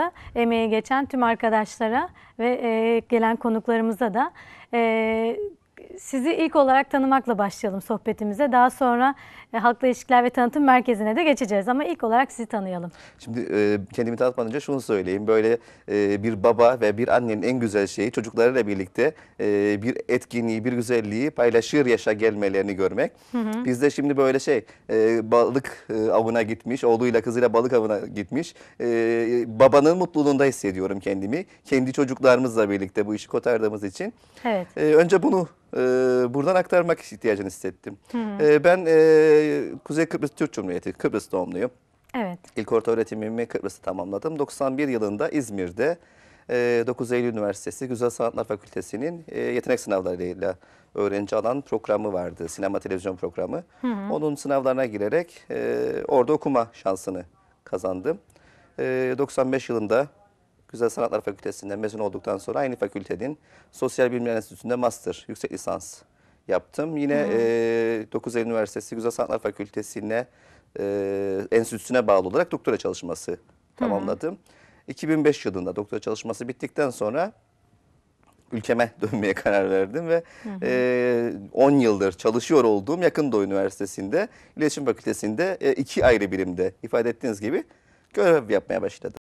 hazırlamakta emeği geçen tüm arkadaşlara ve e, gelen konuklarımıza da e, sizi ilk olarak tanımakla başlayalım sohbetimize. Daha sonra e, Halkla İlişkiler ve Tanıtım Merkezi'ne de geçeceğiz ama ilk olarak sizi tanıyalım. Şimdi e, kendimi tanıtmadan önce şunu söyleyeyim. Böyle e, bir baba ve bir annenin en güzel şeyi çocuklarıyla birlikte e, bir etkinliği, bir güzelliği paylaşır yaşa gelmelerini görmek. Hı hı. Biz de şimdi böyle şey e, balık e, avına gitmiş, oğluyla kızıyla balık avına gitmiş. E, babanın mutluluğunda hissediyorum kendimi. Kendi çocuklarımızla birlikte bu işi kotardığımız için. Evet. E, önce bunu e, buradan aktarmak ihtiyacını hissettim. E, ben e, Kuzey Kıbrıs Türk Cumhuriyeti, Kıbrıs doğumluyum. Evet. İlk orta öğretimimi Kıbrıs'ta tamamladım. 91 yılında İzmir'de 9 e, Eylül Üniversitesi Güzel Sanatlar Fakültesi'nin e, yetenek sınavlarıyla öğrenci alan programı vardı. Sinema televizyon programı. Hı hı. Onun sınavlarına girerek e, orada okuma şansını kazandım. 95 yılında Güzel Sanatlar Fakültesinden mezun olduktan sonra aynı fakültenin Sosyal Bilimler Enstitüsü'nde master, yüksek lisans yaptım. Yine hmm. e, 9 Eylül Üniversitesi Güzel Sanatlar Fakültesi'ne e, enstitüsüne bağlı olarak doktora çalışması tamamladım. Hı 2005 yılında doktora çalışması bittikten sonra ülkeme dönmeye karar verdim ve 10 e, yıldır çalışıyor olduğum Yakın Doğu Üniversitesi'nde İletişim Fakültesi'nde e, iki ayrı birimde ifade ettiğiniz gibi görev yapmaya başladım.